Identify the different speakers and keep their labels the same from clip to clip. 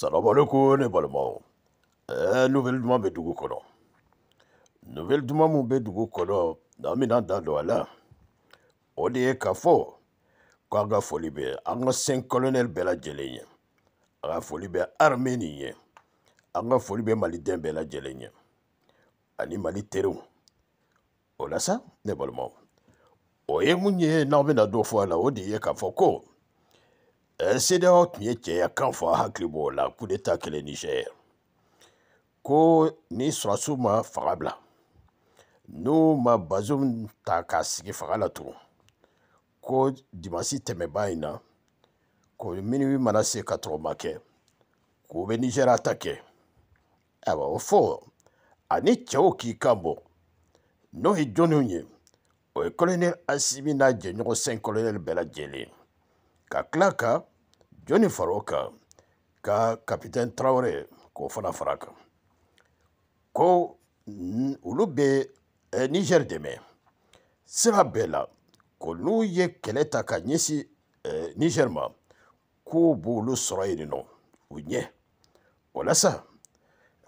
Speaker 1: Salamaleko ne balimaw ɛɛ nouvelle duman bɛ dugu kɔnɔ nouvelle duman min bɛ dugu kɔnɔ n'an bɛna da don a la o de ye k'a fɔ k'an ka foli bɛ an ka cinq colonels bɛɛ lajɛlen ye an ka foli bɛ armée nin ye an ka foli bɛ maliden bɛɛ lajɛlen ye ani mali teriw o la sa ne balimaw o ye mun ye n'aw bɛna dɔ fɔ a la o de ye k'a fɔ ko CDAO tun ye cɛya kan fɔ a hakili b'o la kudeta kɛlɛ Niger ko ni sɔrɔdasiw ma fanga bila n'u ma Bazoum ta k'a sigi fanga la tugun ko dimansi tɛmɛba in na ko minuit mana se ka sɔrɔ o ma kɛ k'u bɛ Niger attaquer ayiwa o fɔ ani cɛw k'i kan bɔ n'o ye jɔnniw ye o ye colonel Asimi n'a jɛɲɔgɔn cinq colonels bɛɛ lajɛlen ka tila ka jɔnni fara o kan ka kapitɛni tarawele k'o fana fara kan ko olu bɛ eh, nigɛri dɛmɛ sira bɛɛ la ko n'u ye kɛlɛ ta ka ɲɛsin eh, nigɛri ma k'u b'olu sɔrɔ yen nɔ u ɲɛ o la sa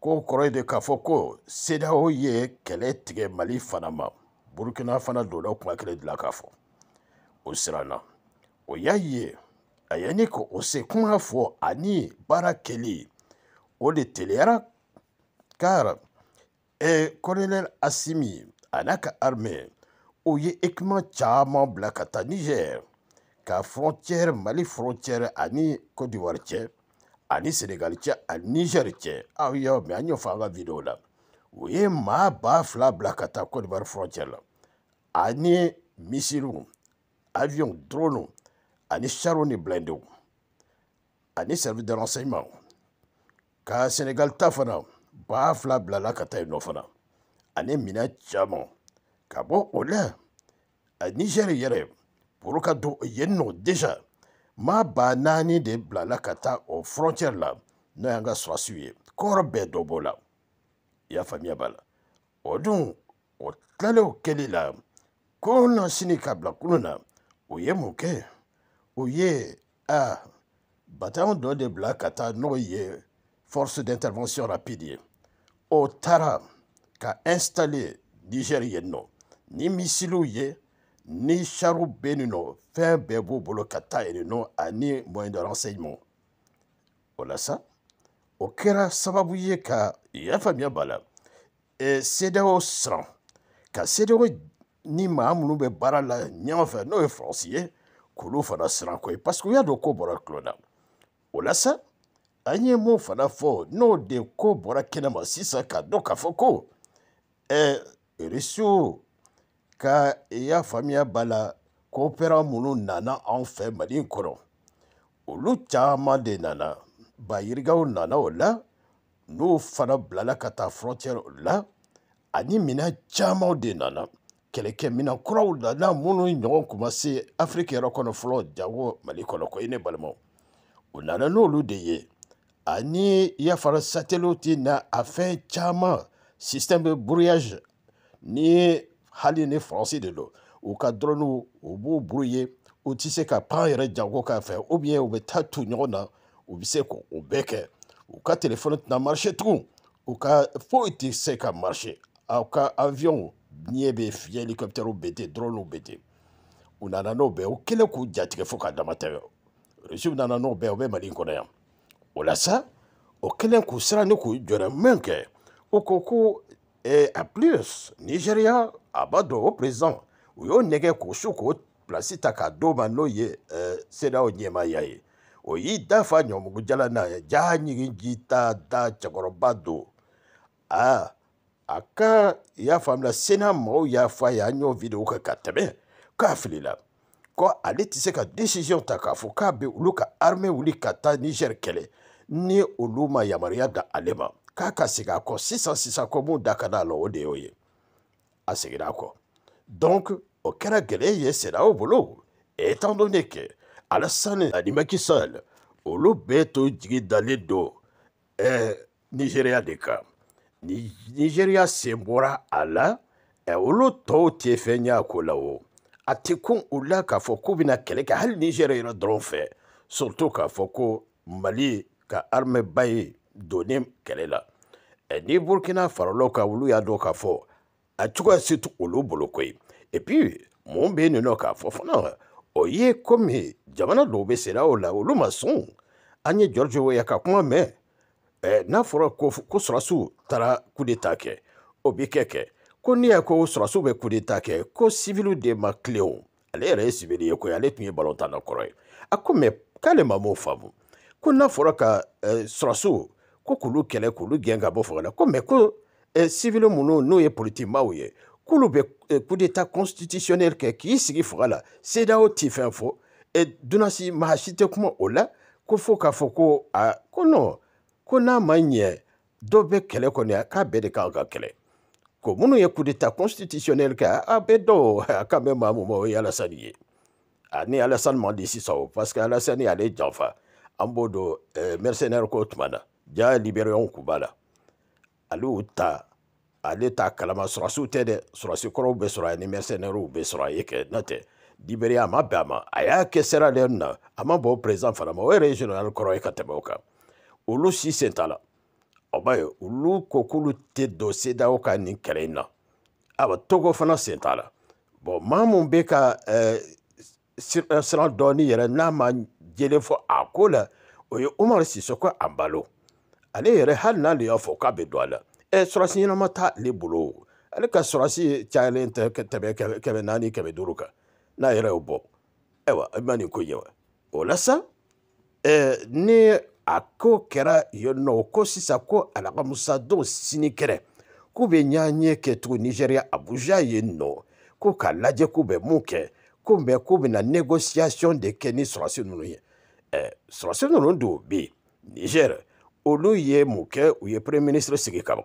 Speaker 1: ko kɔrɔ ye de k'a fɔ ko sedaw ye kɛlɛ tigɛ mali fana ma burukina fana donna kuma kelen dilan k'a fɔ o siranna o y'a ye a ye ne ka o se kuma fɔ ani baara kɛli o de teliyara car e colonel asimi a n'a ka armée o ye ekima caaman bila ka taa niger ka frontière mali frontière ani cote d'ivoire cɛ ani senegal cɛ ani niger cɛ aw y'a mɛ an y'o fɔ an ka video la o ye maa ba fila bila ka taa cote d'ivoire frontière la ani misiliw avion dronew ani Sharon Blendo ani service de renseignement ka Sénégal tafana, bafla ba fila bilala ka taa ani minɛn caman ka ola, a pour ka do yenno déjà ma ba de blalakata ka o frontière la n'o yanga ka sɔrɔsiw ye kɔrɔ y'a famia bala, odun o talo o tilalen la ko na o yemuke o ye a batanw dɔ de bila ka taa n'o ye force d'intervention rapide ye o taara ka installe nigɛri yen nɔ ni misiliw ye ni chariw bɛ yen nɔ fɛn bɛɛ b'u bolo ka taa yen nɔ ani moyen de renseignement o la sa o kɛra sababu ye ka i y'a faamuya b'a la e, sedewo siran ka sedewo ni maa minnu bɛ baara la ɲɔgɔn fɛ n'o ye faransi ye k'olu fana siran ko ye paseke u y'a dɔn ko bɔra tulon na o la sa an ye mun fana fɔ n'o de ko bɔra kɛnɛma sisan k'a dɔn k'a fɔ ko ɛɛ irisiw ka i y'a faamuya b'a la ko opéra minnu nana anw fɛ mali in kɔnɔ olu caman de nana bayirigaw nana o la n'u fana bilala ka taa frontière la ani minɛn camanw de nana kɛlɛkɛ mina kuraw la n'a minnu ɲɔgɔn kun ma se afiriki yɛrɛ kɔnɔ fɔlɔ jango mali kɔnɔ ko i ne balimaw o nana n'olu de ye ani yafara satellite na a fɛn caman système brouillage ni hali ni faransi de don u ka dɔrɔnuw u b'u brouiller u tɛ se ka pan yɛrɛ jango k'a fɛ ou bien u bɛ taa tu ɲɔgɔn na u bɛ se k'o bɛɛ kɛ u ka telefɔni tɛna marché tugun u ka foyi tɛ se ka marché aw ka avion ɲɛ bɛ fiɲɛ helicoptɛriw bɛ ten drɔniw bɛ ten u nana n'o bɛɛ o kɛlen k'u jatigɛ fo k'a dama tɛmɛ rusiw nana n'o bɛɛ o bɛ mali in kɔnɔ yan o la sa o kɛlen k'u siran ni k'u jɔra min kɛ o ko ko eh, a plus nigéria a b'a dɔn o président u y'o nɛgɛ k'o su k'o pilasi ta k'a d'o ma n'o ye eh, sedaw ɲɛmaaya ye o y'i dafa ɲɔmugu jala n'a ye jaa ɲigin ji ta da cɛkɔrɔba don aa ah, a ka y'a faamula sena mɔgɔw y'a fɔ a y'a ɲɔ videwo kan ka tɛmɛ k'a filila ko ale tɛ se ka desisiyɔn ta k'a fɔ k'a bɛ olu ka arme wuli ka taa nigɛri kɛlɛ ni olu ma yamariya da ale ma k'a ka segin a kɔ sisan sisan ko mun da ka d'a la o de y'o ye a seginna a kɔ donc o kɛra gɛlɛya ye senaw bolo étant donné que alassane ani makisal olu bɛɛ to jigi dalen don ɛɛ eh, nigeriya de kan nizeriya sen bɔra a la e olu tɔw tɛ fɛn y'a ko la o a tɛ kun u la k'a fɔ k'u bɛna kɛlɛ kɛ hali nizɛri yɛrɛ dɔrɔn fɛ surtout k'a fɔ ko mali ka arimɛba ye donnen kɛlɛ la ni burkina faralaw ka olu y'a dɔn k'a fɔ a cogoya se tɛ olu bolo koyi et puis mun bɛ yen nɔ k'a fɔ fana o ye komi jamana dɔw bɛ sariya o la olu ma sɔn an ye jɔrɔjɔ ya ka kuma mɛn n'a fɔra ko ko sɔrɔsiw taara kudeta kɛ o bi kɛ kɛ ko n'i y'a ko sɔrɔsiw bɛ kudeta kɛ ko siviliw de ma kile o ale yɛrɛ ye sivili ye koyi ale tun ye balontan na kɔrɔ ye a ko mɛ k'ale ma m'o faamu ko n'a fɔra ka sɔrɔsiw ko k'olu kɛlɛ k'olu gɛn ka bɔ fanga la ko mɛ ko sivili minnu n'o ye politimaaw ye k'olu bɛ kudeta constitutionnel kɛ k'i sigi fanga la CEDEAO ti fɛn fɔ dunansi maa si tɛ kuma o la ko fo k'a fɔ ko a ko non ko n'a ma ɲɛ dɔ bɛ kɛlɛ kɔni a k'a bɛɛ de kan ka kɛlɛ ko minnu ye kudeta constitutionnel kɛ a bɛ dɔw a kan bɛ maa mun ma o ye alasani ye a ni alasani man di sisan o parce que alasani ale janfa an b'o don eh, mercenaire ko tuma na ja libériyɔn kun b'a la ale y'u ta ale t'a kalama sɔrɔsiw tɛ dɛ sɔrɔsi kɔrɔw bɛ sɔrɔ a ye ni mercenairɛw bɛ sɔrɔ a ye kɛ n'o tɛ libériya a ma bɛn a ma a y'a kɛ sera lɛn na a ma bɔ o président fana ma o yɛrɛ ye général kɔrɔ ye ka tɛmɛ o kan olu si sen t'a la o b'a ye olu ko k'olu tɛ don sedaw ka nin kɛlɛ in na ayiwa togo fana sen t'a la Bon maa min bɛ ka siran dɔɔni yɛrɛ n'a ma jɛlen fɔ a ko la o ye umaru sisoko a ale yɛrɛ hali n'ale y'a fɔ k'a bɛ don a la ɛ sɔrɔsi ɲɛnama t'ale bolo ale ka sɔrɔsi cayalen tɛ tɛmɛ kɛmɛ naani kɛmɛ duuru kan n'a yɛrɛ y'o bɔ ayiwa i ma nin ko ye wa o la sa ɛɛ ni a ko kɛra yen nɔ o ko sisan ko alakamisadon sini kɛrɛ k'u bɛ ɲaɲɛ kɛ tugun nizeriya abuja yen nɔ k'u ka lajɛ k'u bɛ mun kɛ ko mɛ k'u bɛna négociation de kɛ ni sɔrɔsi ninnu ye ɛ sɔrɔsi ninnu dɔw bɛ yen niger olu ye mun kɛ u ye premier ministre sigi kaban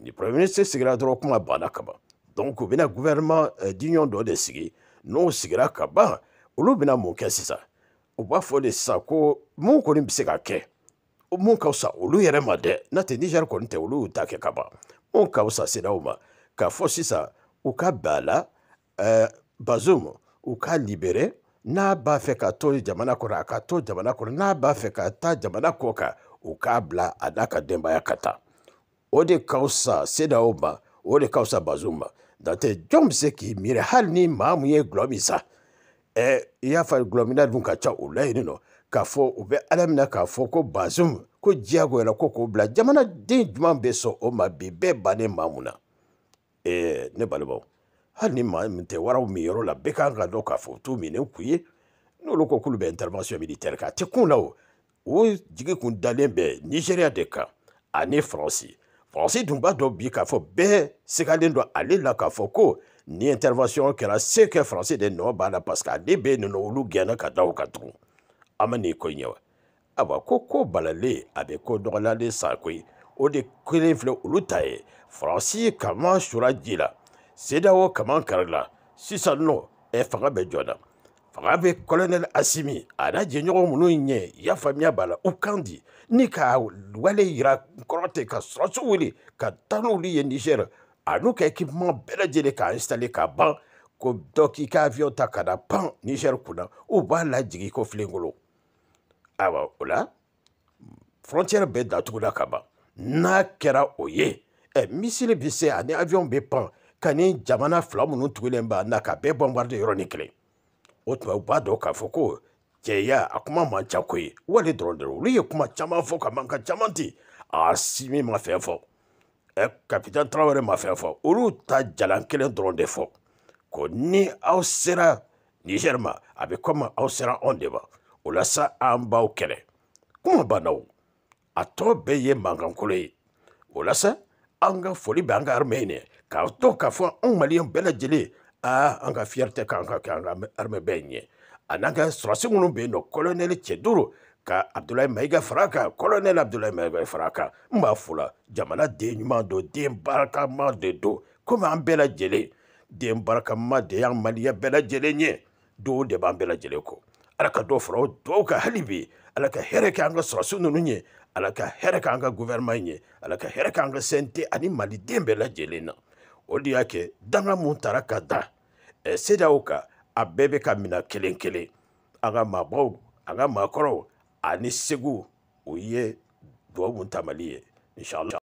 Speaker 1: ni premier ministre sigira dɔrɔn kuma banna kaban donc u bɛna gouvernement ɛ d'union dɔ de sigi n'o sigira kaban olu bɛna mun kɛ sisan u b'a fɔ de sisan ko mun kɔni bɛ se ka kɛ. mun ka fisa olu yɛrɛ ma dɛ n'o tɛ nizɛri kɔni tɛ olu y'u ta kɛ ka ban mun ka fisa senaw ma k'a fɔ sisan u ka bɛn a la ɛɛ bazum u k'a libere n'a b'a fɛ ka to jamana kɔnɔ a ka to jamana kɔnɔ n'a b'a fɛ ka taa jamana kɔ kan u k'a bila a n'a ka denbaya ka taa o de ka fisa senaw ma o de ka fisa bazum ma dantɛ jɔn bɛ se k'i miiri hali ni maa min ye gulɔ min sa ɛɛ i y'a fɔ gulɔ minna dun ka ca o la yen nɔ. k'a fɔ u bɛ ala minɛ k'a fɔ ko bazum ko diyagoyala ko k'o bila jamanaden juman bɛ sɔn o ma bi bɛɛ bannen maa mun na ɛɛ ne balimaw hali ni maa min tɛ waraw min yɔrɔ la bɛɛ kan ka dɔn k'a fɔ u t'u minɛ k'u ye n'olu ko k'olu bɛ intervention militaire kɛ a tɛ kun la o o jigi kun dalen bɛ nigéria de kan ani faransi faransi dun b'a dɔn bi k'a fɔ bɛɛ sigalen don ale la k'a fɔ ko ni intervention kɛra se kɛ faransi de nɔ b'a la parce que ale bɛ yen nɔ olu gɛnna ka da o kan tugun ama n'i ko in ɲɛ wa ayiwa ko ko balalen a bɛ ko dɔgɔyalen sa koyi o de kelen filɛ olu ta ye faransi ye kama sura ji la sedaw kama kari la sisan nɔ ɛ fanga bɛ jɔ na fanga bɛ kolonɛli asimi a n'a jɛɲɔgɔn minnu ɲɛ y'a faamuya b'a la u kan di ni ka wale yira kɔrɔ tɛ ka sɔrɔsi wuli ka taa n'olu ye nizɛri a n'u ka ekipema bɛɛ lajɛlen k'a installe ka ban ko dɔ k'i ka avion ta ka na pan nizɛri kunna u b'a lajigi ko filenkolo ayiwa o la frontière bɛ datugula ka ban n'a kɛra o ye ɛ misili bi se ani avion bɛ pan ka ni jamana fila minnu tugulen b'a na ka bɛɛ bɔnbarde yɔrɔnin kelen o tuma u b'a dɔn k'a fɔ ko cɛya a kuma man ca ko wali dɔrɔn dɔrɔn olu ye kuma caman fɔ ka man ka caman ten a simi ma fɛn fɔ ɛ kapitɛni tarawele ma fɛn fɔ olu ta jalan kelen dɔrɔn de fɔ ko ni aw sera nizɛri ma a bɛ komi aw sera anw de ma ulasa ambau sa kuma banau, u, ato beye manga ye mankankolo ye sa ka foli bɛ an ka ang k'a to k'a fɔ anw maliyɛn aa an ka fierté kan ka kɛ an ka armée bɛɛ ɲɛ a n'an ka sɔrɔsi minnu bɛ ka Abdullahi mayiga fara a Abdullahi colonel abdulayi mayiga fula, jamana den den baraka de don Kuma ambela bɛɛ den de y'an maliyɛn bela jelenye do de bambela bɛɛ lajɛlen ala ka dɔ fara o duwawu ka hali bi ala ka hɛrɛ kɛ an ka sɔrɔsi ninnu ɲɛ ala ka hɛrɛ kɛ an ka guvɛrɛman ɲɛ ala ka hɛrɛ kɛ an ka sɛnte ani maliden bɛɛ lajɛlen na o de y'a kɛ danga mun tara ka da ɛ sedaw kan a bɛɛ bɛ ka mina kelen kelen an ka maabaw an ka maakɔrɔw ani segu o ye duwawu mun tamali ye inshallah